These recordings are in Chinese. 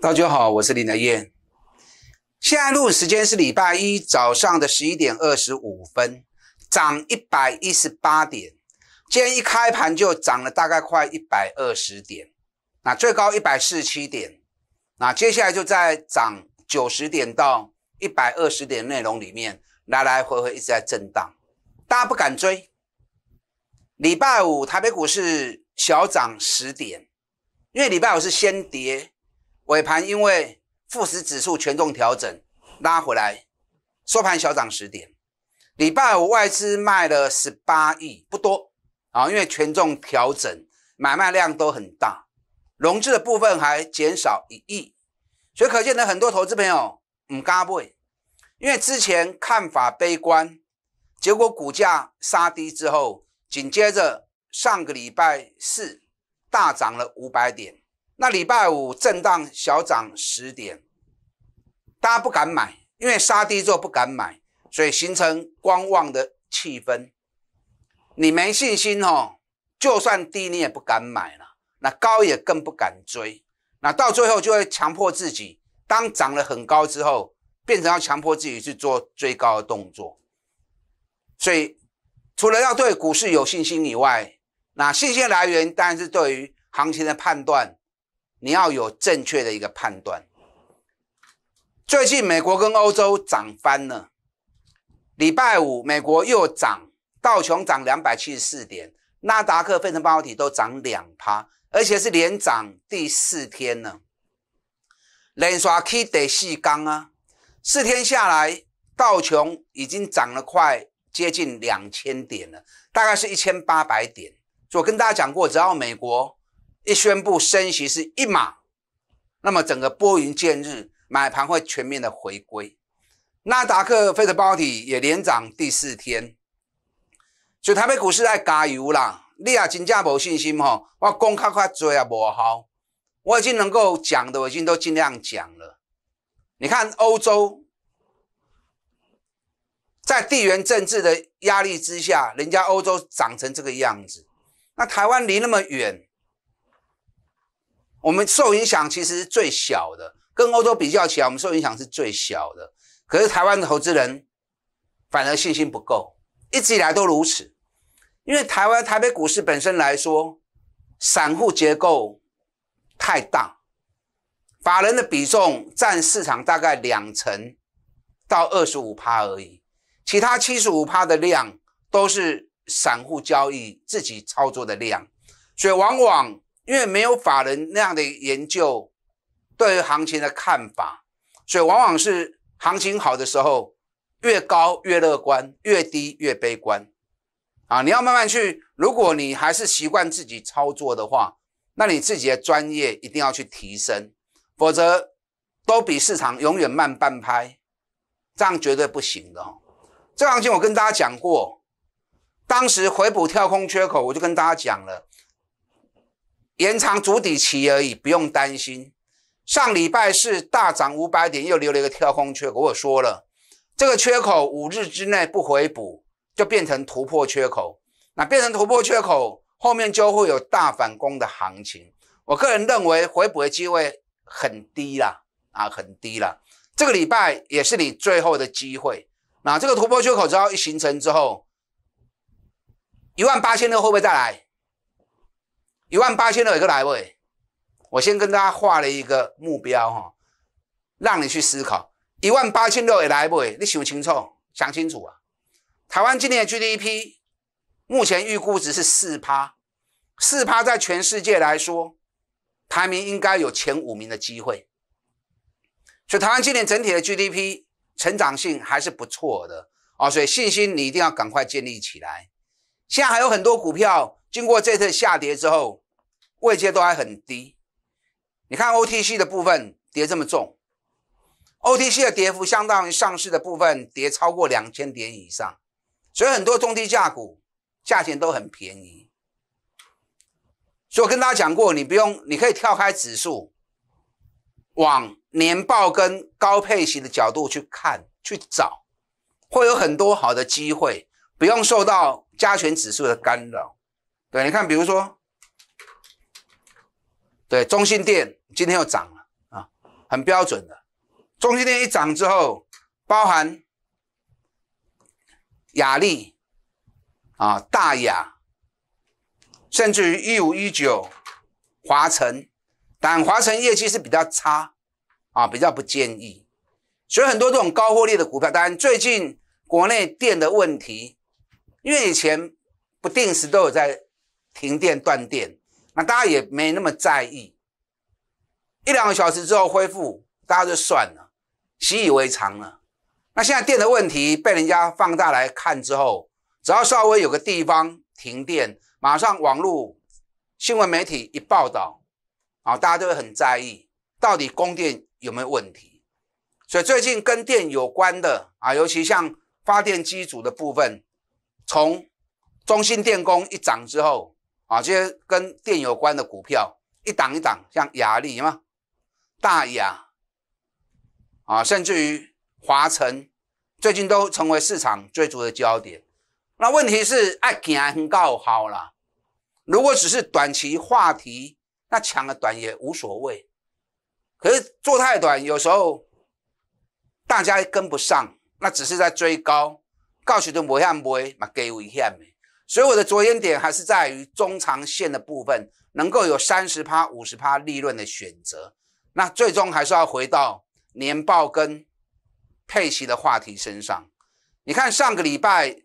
大家好，我是林德燕。现在录时间是礼拜一早上的十一点二十五分，涨一百一十八点，今天一开盘就涨了大概快一百二十点，那最高一百四十七点，那接下来就在涨九十点到一百二十点内容里面来来回回一直在震荡，大家不敢追。礼拜五台北股市小涨十点，因为礼拜五是先跌。尾盘因为富时指数权重调整拉回来，收盘小涨十点。礼拜五外资卖了十八亿，不多啊，因为权重调整买卖量都很大，融资的部分还减少一亿。所以可见的很多投资朋友唔敢买，因为之前看法悲观，结果股价杀低之后，紧接着上个礼拜四大涨了五百点。那礼拜五震荡小涨十点，大家不敢买，因为杀低后不敢买，所以形成观望的气氛。你没信心哦，就算低你也不敢买了，那高也更不敢追。那到最后就会强迫自己，当涨了很高之后，变成要强迫自己去做追高的动作。所以，除了要对股市有信心以外，那信心来源当然是对于行情的判断。你要有正确的一个判断。最近美国跟欧洲涨翻了，礼拜五美国又涨，道琼涨两百七十四点，纳达克、费城半导体都涨两趴，而且是连涨第四天了，连刷去得四缸啊！四天下来，道琼已经涨了快接近两千点了，大概是一千八百点。我跟大家讲过，只要美国。一宣布升息是一码，那么整个拨云见日，买盘会全面的回归。纳达克费德包体也连涨第四天，所以台北股市在加油啦！你也真价没信心吼，我功课快做也不好。我已经能够讲的，我已经都尽量讲了。你看欧洲在地缘政治的压力之下，人家欧洲长成这个样子，那台湾离那么远。我们受影响其实是最小的，跟欧洲比较起来，我们受影响是最小的。可是台湾的投资人反而信心不够，一直以来都如此。因为台湾台北股市本身来说，散户结构太大，法人的比重占市场大概两成到二十五趴而已，其他七十五趴的量都是散户交易自己操作的量，所以往往。因为没有法人那样的研究，对于行情的看法，所以往往是行情好的时候越高越乐观，越低越悲观，啊，你要慢慢去。如果你还是习惯自己操作的话，那你自己的专业一定要去提升，否则都比市场永远慢半拍，这样绝对不行的。这行情我跟大家讲过，当时回补跳空缺口，我就跟大家讲了。延长主底期而已，不用担心。上礼拜是大涨五百点，又留了一个跳空缺口。我说了，这个缺口五日之内不回补，就变成突破缺口。那变成突破缺口，后面就会有大反攻的行情。我个人认为回补的机会很低啦，啊，很低啦。这个礼拜也是你最后的机会。那这个突破缺口只要一形成之后，一万八千六会不会再来？一万八千六个来位，我先跟大家画了一个目标哈，让你去思考一万八千六会来不？你想清楚，想清楚啊！台湾今年的 GDP 目前预估值是四趴，四趴在全世界来说，排名应该有前五名的机会。所以台湾今年整体的 GDP 成长性还是不错的啊，所以信心你一定要赶快建立起来。现在还有很多股票经过这次下跌之后，位阶都还很低，你看 OTC 的部分跌这么重，OTC 的跌幅相当于上市的部分跌超过两千点以上，所以很多中低价股价钱都很便宜。所以我跟大家讲过，你不用，你可以跳开指数，往年报跟高配息的角度去看去找，会有很多好的机会，不用受到加权指数的干扰。对，你看，比如说。对，中心电今天又涨了啊，很标准的。中心电一涨之后，包含雅力啊、大雅，甚至于一五一九、华晨，但华晨业绩是比较差啊，比较不建议。所以很多这种高获利的股票，当然最近国内电的问题，因为以前不定时都有在停电断电。那大家也没那么在意，一两个小时之后恢复，大家就算了，习以为常了。那现在电的问题被人家放大来看之后，只要稍微有个地方停电，马上网络、新闻媒体一报道，啊，大家都会很在意，到底供电有没有问题？所以最近跟电有关的啊，尤其像发电机组的部分，从中心电工一涨之后。啊，这些跟电有关的股票，一档一档，像雅力嘛、大雅，啊，甚至于华晨，最近都成为市场追逐的焦点。那问题是，哎，行很高好啦，如果只是短期话题，那抢了短也无所谓。可是做太短，有时候大家跟不上，那只是在追高，到时候会喊卖嘛，给危险的。所以我的着眼点还是在于中长线的部分，能够有三十趴、五十趴利润的选择。那最终还是要回到年报跟配息的话题身上。你看上个礼拜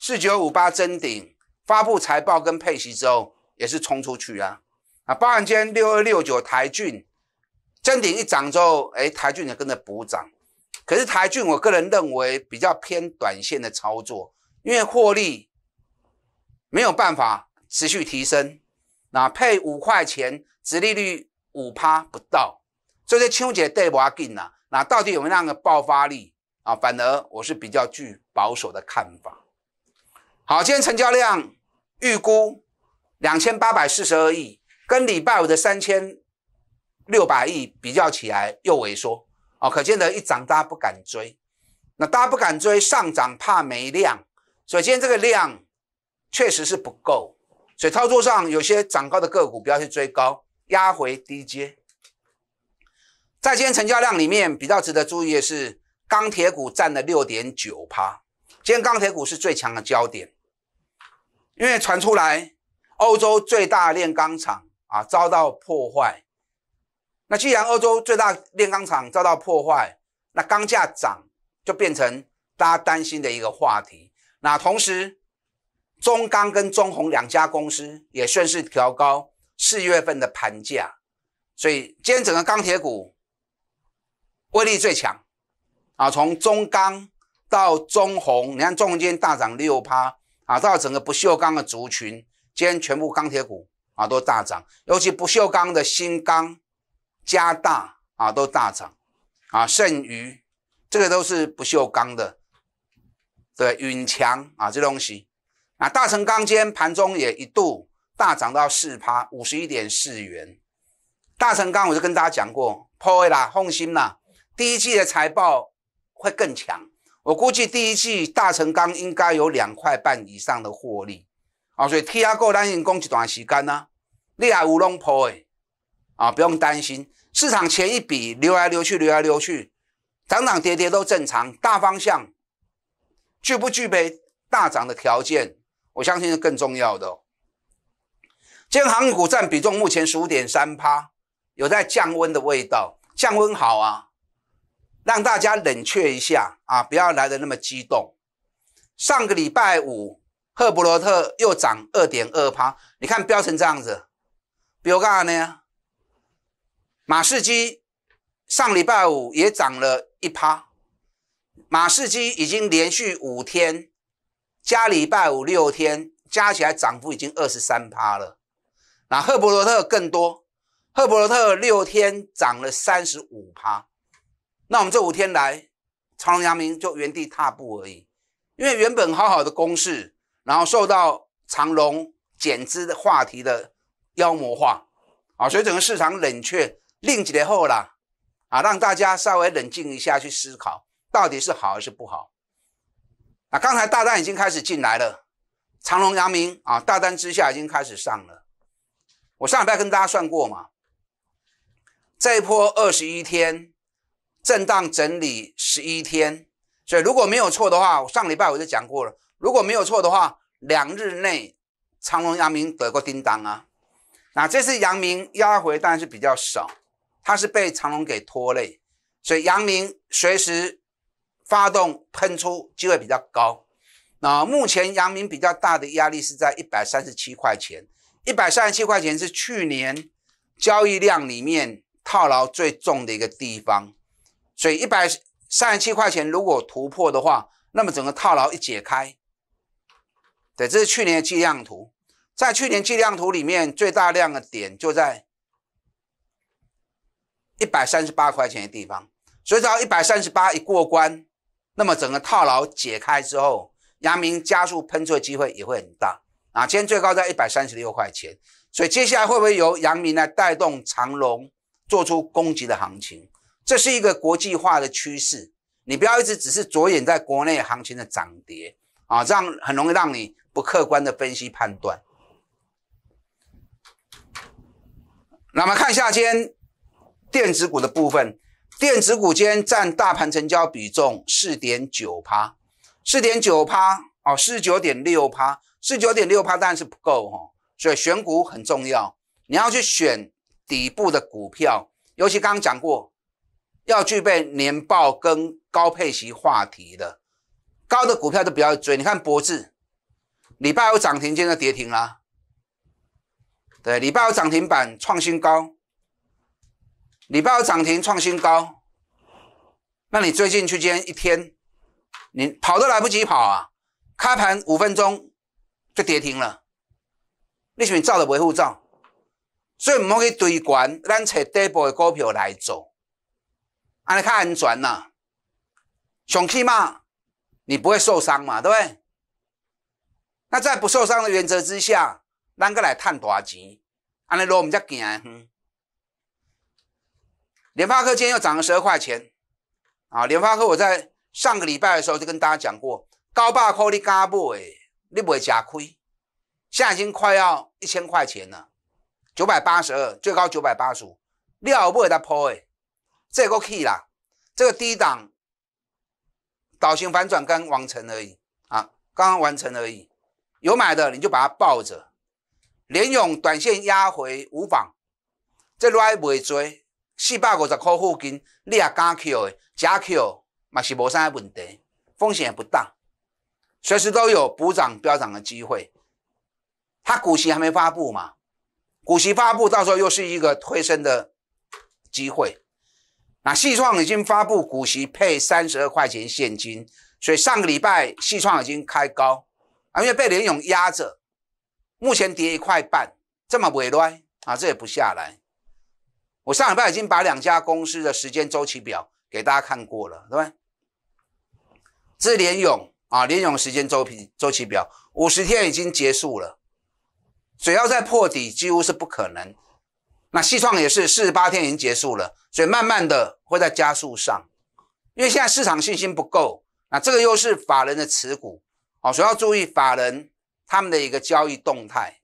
四九五八增顶，发布财报跟配息之后，也是冲出去啊！啊，含今天六二六九台骏增顶一涨之后，哎，台骏也跟着补涨。可是台骏，我个人认为比较偏短线的操作，因为获利。没有办法持续提升，那配五块钱，殖利率五趴不到，这些纠结的 debt a 那到底有没有那个爆发力啊？反而我是比较具保守的看法。好，今天成交量预估两千八百四十二亿，跟礼拜五的三千六百亿比较起来又萎缩哦，可见得一涨大家不敢追，那大家不敢追，上涨怕没量，所以今天这个量。确实是不够，所以操作上有些涨高的个股不要去追高，压回低阶。在今天成交量里面比较值得注意的是，钢铁股占了六点九趴。今天钢铁股是最强的焦点，因为传出来欧洲最大炼钢厂啊遭到破坏。那既然欧洲最大炼钢厂遭到破坏，那钢价涨就变成大家担心的一个话题。那同时，中钢跟中红两家公司也顺势调高四月份的盘价，所以今天整个钢铁股威力最强啊！从中钢到中红，你看中间大涨六趴啊！到整个不锈钢的族群，今天全部钢铁股啊都大涨，尤其不锈钢的新钢、加大啊都大涨啊，剩余这个都是不锈钢的，对，永强啊这东西。那大成钢今天盘中也一度大涨到四趴，五十一点四元。大成钢我就跟大家讲过，破位啦，放心啦。第一季的财报会更强，我估计第一季大成钢应该有两块半以上的获利啊。所以 TRG 担心供一段时间呢，你还不弄破位啊，不用担心。市场前一笔流来流去，流来流去，涨涨跌跌都正常，大方向具不具备大涨的条件？我相信是更重要的。建行股占比重目前十五点三趴，有在降温的味道。降温好啊，让大家冷却一下啊，不要来的那么激动。上个礼拜五，赫伯罗特又涨二点二趴，你看飙成这样子，比如干啥呢？马士基上礼拜五也涨了一趴，马士基已经连续五天。加礼拜五六天，加起来涨幅已经二十三趴了。那赫伯罗特更多，赫伯罗特六天涨了三十五趴。那我们这五天来，长隆阳明就原地踏步而已，因为原本好好的攻势，然后受到长隆减资话题的妖魔化，啊，所以整个市场冷却。另几年后啦，啊，让大家稍微冷静一下去思考，到底是好还是不好。那刚才大单已经开始进来了，长隆、阳明啊，大单之下已经开始上了。我上礼拜跟大家算过嘛，这一波二十一天震荡整理十一天，所以如果没有错的话，我上礼拜我就讲过了，如果没有错的话，两日内长隆、阳明得过订当啊。那这次阳明压回当然是比较少，它是被长隆给拖累，所以阳明随时。发动喷出机会比较高。那目前阳明比较大的压力是在一百三十七块钱，一百三十七块钱是去年交易量里面套牢最重的一个地方。所以一百三十七块钱如果突破的话，那么整个套牢一解开。对，这是去年的计量图，在去年计量图里面最大量的点就在一百三十八块钱的地方，所以要一百三十八一过关。那么整个套牢解开之后，阳明加速喷出的机会也会很大啊！今天最高在一百三十六块钱，所以接下来会不会由阳明来带动长隆做出攻击的行情？这是一个国际化的趋势，你不要一直只是着眼在国内行情的涨跌啊，这样很容易让你不客观的分析判断。那么看一下今天电子股的部分。电子股今天占大盘成交比重四点九趴，四点九趴哦，四九点六趴，四九点六趴，但是不够哈，所以选股很重要，你要去选底部的股票，尤其刚刚讲过，要具备年报跟高配息话题的高的股票都不要追。你看博智，礼拜五涨停，今天跌停啦。对，礼拜五涨停板创新高。你报涨停创新高，那你最近去今天一天，你跑都来不及跑啊！开盘五分钟就跌停了，你是咪照著买护照？所以唔好去追高，咱找底部嘅股票来做，安尼较安全呐。上起码你不会受伤嘛，对不对？那在不受伤的原则之下，咱个来赚大钱，安尼路我们行。联发科今天又涨了十二块钱，啊！联发科我在上个礼拜的时候就跟大家讲过，高八科你敢买，你不会吃亏，现在已经快要一千块钱了，九百八十二，最高九百八十五，你还不给他破哎？这个气啦，这个低档导型反转刚完成而已啊，刚刚完成而已，有买的你就把它抱着，连咏短线压回无妨，这来不会追。四百五十块附近，你也敢扣的？敢扣，嘛是无啥问题，风险也不大，随时都有补涨、飙涨的机会。它股息还没发布嘛？股息发布到时候又是一个推升的机会。那细创已经发布股息配三十二块钱现金，所以上个礼拜细创已经开高，啊，因为被联勇压着，目前跌一块半，这么委乱啊，这也不下来。我上礼拜已经把两家公司的时间周期表给大家看过了，对吧？这是联勇啊，联勇时间周期周期表五十天已经结束了，只要再破底几乎是不可能。那西创也是四十八天已经结束了，所以慢慢的会在加速上，因为现在市场信心不够。那这个又是法人的持股，哦，所以要注意法人他们的一个交易动态。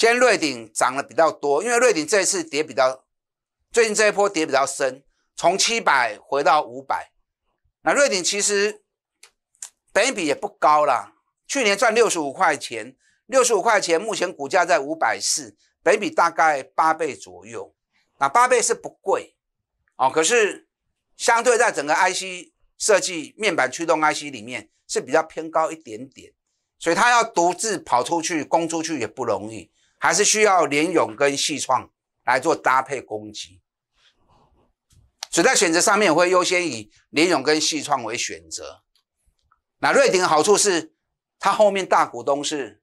今天瑞鼎涨了比较多，因为瑞鼎这一次跌比较，最近这一波跌比较深，从七百回到五百。那瑞鼎其实本比也不高啦，去年赚六十五块钱，六十五块钱，目前股价在五百四，本比大概八倍左右。那八倍是不贵哦，可是相对在整个 IC 设计、面板驱动 IC 里面是比较偏高一点点，所以它要独自跑出去攻出去也不容易。还是需要联勇跟细创来做搭配攻击，所以在选择上面我会优先以联勇跟细创为选择。那瑞鼎的好处是，它后面大股东是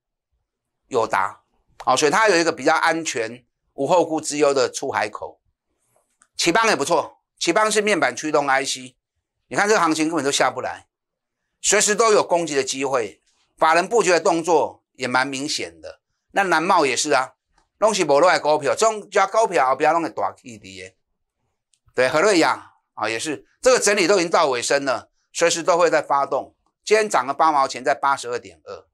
友达，哦，所以它有一个比较安全、无后顾之忧的出海口。启邦也不错，启邦是面板驱动 IC，你看这行情根本就下不来，随时都有攻击的机会。法人布局的动作也蛮明显的。那南茂也是啊，拢是无落来股票，这种加股票比较拢会大起跌的，对，和瑞阳啊也是，这个整理都已经到尾声了，随时都会在发动。今天涨了八毛钱，在八十二点二，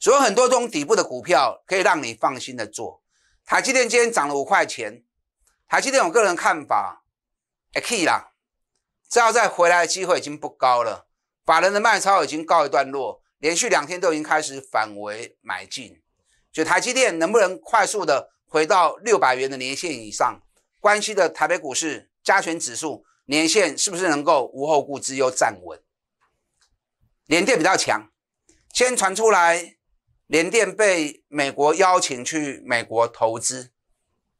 所以很多这种底部的股票可以让你放心的做。台积电今天涨了五块钱，台积电我个人看法，可以啦，再要再回来的机会已经不高了，法人的卖超已经告一段落。连续两天都已经开始反围买进，就台积电能不能快速的回到六百元的年线以上，关系的台北股市加权指数年线是不是能够无后顾之忧站稳？联电比较强，先传出来，联电被美国邀请去美国投资，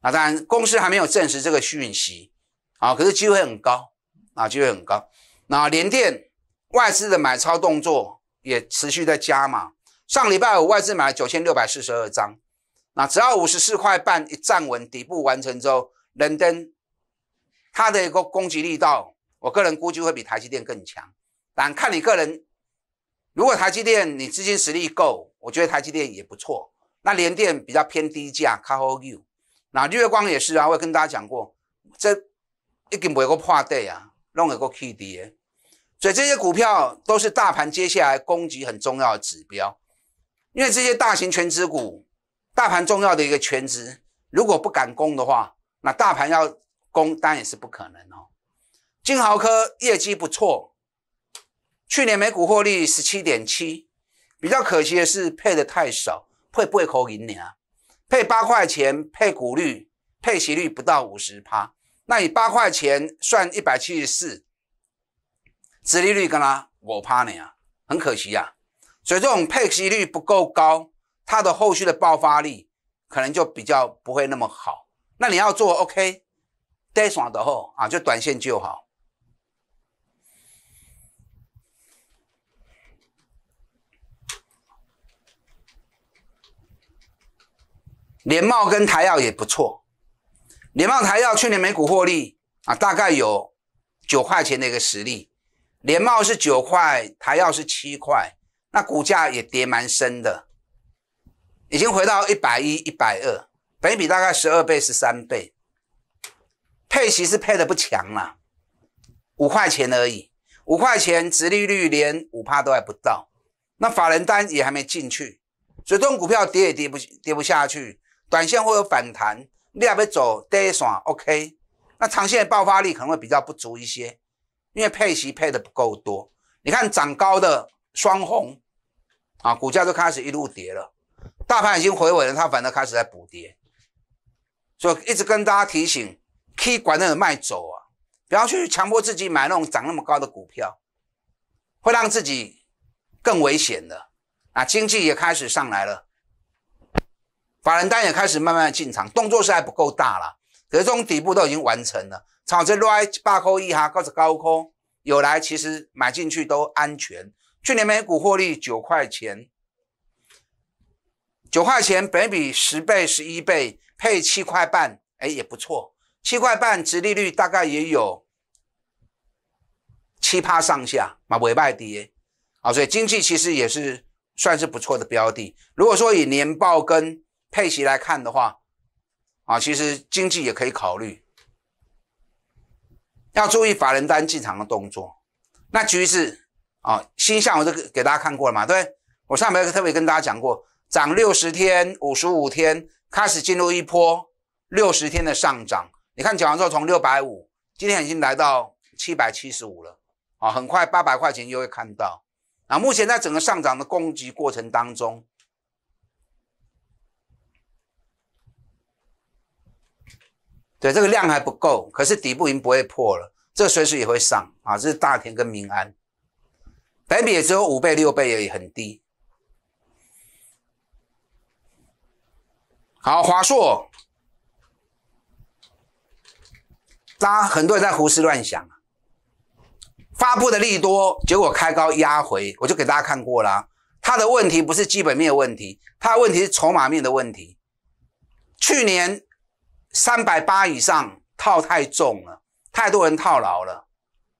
啊，当然公司还没有证实这个讯息，啊，可是机会很高，啊，机会很高。那联电外资的买超动作。也持续在加嘛，上礼拜五外资买了九千六百四十二张，那只要五十四块半一站稳底部完成之后，伦敦它的一个攻击力到，我个人估计会比台积电更强，但看你个人，如果台积电你资金实力够，我觉得台积电也不错，那联电比较偏低价，卡号六，那月光也是啊，我跟大家讲过，这一定不会个破底啊，弄会个 K D 的。所以这些股票都是大盘接下来攻击很重要的指标，因为这些大型全职股，大盘重要的一个全值，如果不敢攻的话，那大盘要攻当然也是不可能哦。金豪科业绩不错，去年每股获利十七点七，比较可惜的是配的太少，会不会口银年啊？配八块钱，配股率配息率不到五十趴，那你八块钱算一百七十四。殖利率跟它，我怕你啊，很可惜啊，所以这种配息率不够高，它的后续的爆发力可能就比较不会那么好。那你要做 OK，day s 的后啊，就短线就好。联茂跟台药也不错，联茂台药去年每股获利啊，大概有九块钱的一个实力。联茂是九块，台耀是七块，那股价也跌蛮深的，已经回到一百一、一百二，北比大概十二倍十三倍，配息是配的不强了，五块钱而已，五块钱殖利率连五趴都还不到，那法人单也还没进去，所以这种股票跌也跌不跌不下去，短线会有反弹，你要走低线 OK，那长线爆发力可能会比较不足一些。因为配息配的不够多，你看涨高的双红，啊，股价都开始一路跌了，大盘已经回稳了，它反而开始在补跌，所以一直跟大家提醒，可以管着卖走啊，不要去强迫自己买那种涨那么高的股票，会让自己更危险的。啊，经济也开始上来了，法人单也开始慢慢进场，动作是还不够大了，可是这种底部都已经完成了。炒着来八扣一哈，搞着高空，有来，其实买进去都安全。去年每股获利九块钱，九块钱本比十倍、十一倍配七块半，哎也不错，七块半折利率大概也有七趴上下嘛，尾败跌啊，所以经济其实也是算是不错的标的。如果说以年报跟配息来看的话，啊，其实经济也可以考虑。要注意法人单进场的动作。那局势啊，新向我就给大家看过了嘛，对不我上面特别跟大家讲过，涨六十天、五十五天开始进入一波六十天的上涨。你看讲完之后，从六百五，今天已经来到七百七十五了啊，很快八百块钱就会看到。那目前在整个上涨的供给过程当中。对这个量还不够，可是底部已经不会破了，这随时也会上啊！这是大田跟民安，本比也只有五倍六倍，也很低。好，华硕，大家很多人在胡思乱想啊，发布的利多，结果开高压回，我就给大家看过了，它的问题不是基本面的问题，它的问题是筹码面的问题，去年。三百八以上套太重了，太多人套牢了，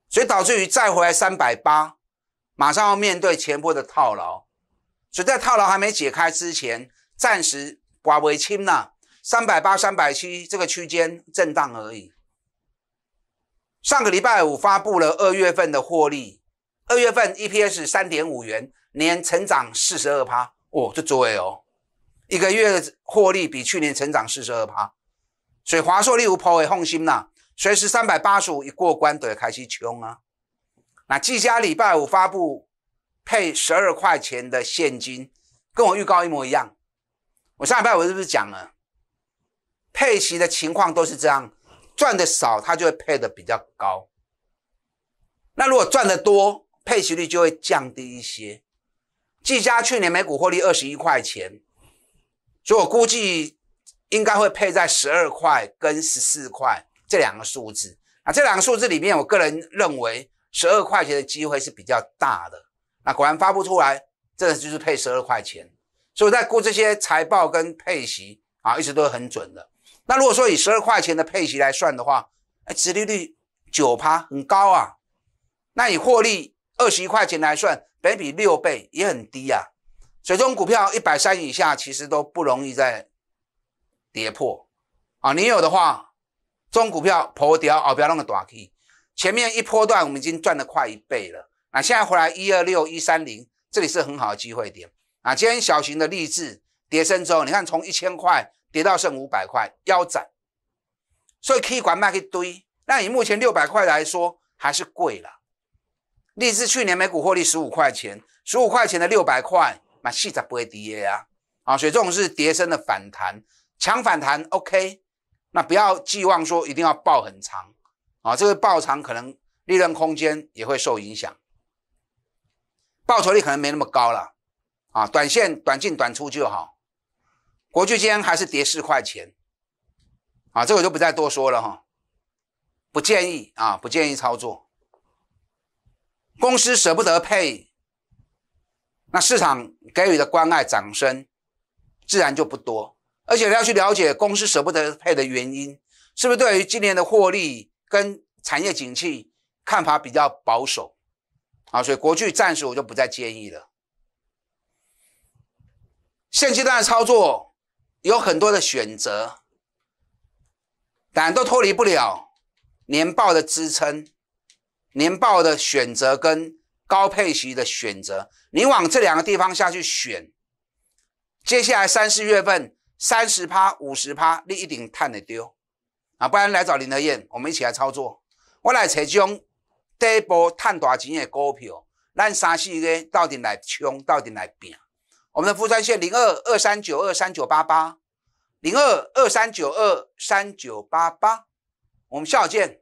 所以导致于再回来三百八，马上要面对前波的套牢，所以在套牢还没解开之前，暂时寡为轻呐。三百八、三百七这个区间震荡而已。上个礼拜五发布了二月份的获利，二月份 EPS 三点五元，年成长四十二趴，哦，这作威哦，一个月获利比去年成长四十二趴。所以华硕、例如跑尾放心啦，随时三百八十五一过关都要开始冲啊。那技嘉礼拜五发布配十二块钱的现金，跟我预告一模一样。我上礼拜五是不是讲了配息的情况都是这样，赚的少它就会配的比较高。那如果赚的多，配息率就会降低一些。技嘉去年每股获利二十一块钱，所以我估计。应该会配在十二块跟十四块这两个数字。那这两个数字里面，我个人认为十二块钱的机会是比较大的。那果然发布出来，这就是配十二块钱。所以我在估这些财报跟配息啊，一直都很准的。那如果说以十二块钱的配息来算的话，殖利率九趴很高啊。那以获利二十一块钱来算，倍比六倍也很低呀。所以这种股票一百三以下，其实都不容易在。跌破啊！你有的话，这种股票破掉哦，不要弄个短期。前面一波段我们已经赚了快一倍了。啊，现在回来一二六一三零，这里是很好的机会点啊！今天小型的利智跌升之后，你看从一千块跌到剩五百块，腰斩。所以可以管卖一堆。那以目前六百块来说还是贵了。利智去年每股获利十五块钱，十五块钱的六百块，买戏仔不会跌啊！啊，所以这种是跌升的反弹。强反弹，OK，那不要寄望说一定要爆很长啊，这个爆长可能利润空间也会受影响，报酬率可能没那么高了啊，短线短进短出就好。国巨今天还是跌四块钱啊，这个我就不再多说了哈，不建议啊，不建议操作。公司舍不得配，那市场给予的关爱掌声自然就不多。而且要去了解公司舍不得配的原因，是不是对于今年的获利跟产业景气看法比较保守啊？所以国巨暂时我就不再建议了。现阶段的操作有很多的选择，但都脱离不了年报的支撑、年报的选择跟高配息的选择。你往这两个地方下去选，接下来三四月份。三十趴、五十趴，你一定赚得到啊！不然来找林德燕，我们一起来操作。我来找中，种底部赚大钱的股票，咱三四个到底来冲，到底来拼。我们的副权线零二二三九二三九八八，零二二三九二三九八八，我们下午见。